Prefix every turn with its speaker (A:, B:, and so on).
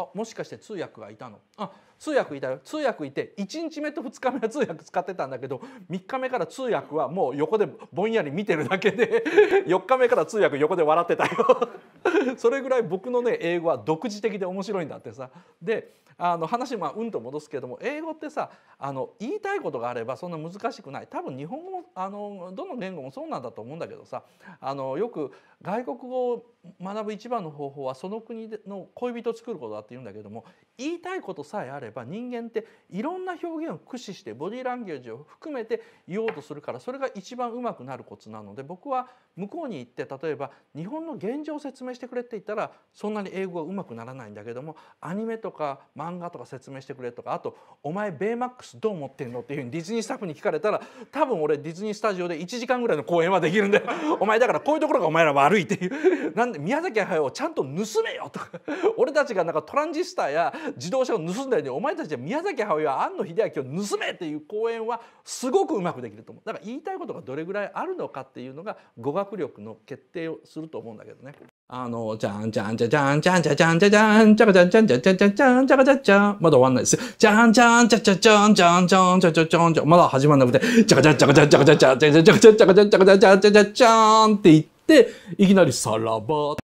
A: あもしかして通訳がいたのあ通訳いたよ通訳いて1日目と2日目は通訳使ってたんだけど3日目から通訳はもう横でぼんやり見てるだけで4 日目から通訳横で笑ってたよ それぐらい僕のね英語は独自的で面白いんだってさであの話まあうんと戻すけども英語ってさあの言いたいことがあればそんな難しくない多分日本語あのどの言語もそうなんだと思うんだけどさあのよく外国語を学ぶ一番の方法はその国の恋人を作ることだって言うんだけども言いたいことさえあればれば人間っていろんな表現を駆使してボディーランゲージを含めて言おうとするからそれが一番うまくなるコツなので僕は向こうに行って例えば日本の現状を説明してくれって言ったらそんなに英語はうまくならないんだけどもアニメとか漫画とか説明してくれとかあと「お前ベイマックスどう思ってんの?」っていうふうにディズニースタッフに聞かれたら多分俺ディズニースタジオで1時間ぐらいの公演はできるんだよ。お前だからこういうところがお前ら悪いっていうなんで宮崎駿をちゃんと盗めよとか俺たちがなんかトランジスタや自動車を盗んだようにお前たちは宮崎駿や庵野秀明を盗めっていう講演はすごくうまくできると思うだから言いたいことがどれぐらいあるのかっていうのが語学力の決定をすると思うんだけどね。
B: あの、じゃんじゃんじゃじゃんじゃんじゃじゃんじゃじゃんじゃん、じゃんじゃんじゃじゃんじゃじゃんじゃん、じゃんじゃんまだ終わんないですよ。じゃんじゃんじゃじゃじゃんじゃんじゃんじゃじゃじゃんじゃまだ始まんなくて、じゃん、じゃんじゃん、じゃんじゃん、じゃんじゃんじゃん、じゃんじゃん、じゃんじゃん、じゃんじゃん、じゃんじゃん、じゃんじゃんっじゃっゃいきじゃさゃば